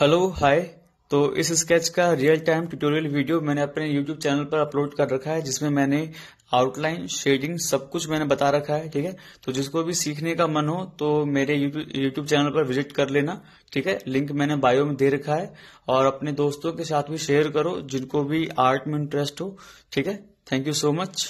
hello hi तो इस sketch का रियल टाइम ट्यूटोरियल वीडियो मैंने अपने यूट्यूब चैनल पर अपलोड कर रखा है जिसमें मैंने आउटलाइन शेडिंग सब कुछ मैंने बता रखा है ठीक है तो जिसको भी सीखने का मन हो तो मेरे यूट्यूब चैनल पर विजिट कर लेना ठीक है लिंक मैंने बायो में दे रखा है और अपने दोस्तों के साथ भी शेयर करो जिनको भी आर्ट में इंटरेस्ट हो ठीक है थैंक यू सो मच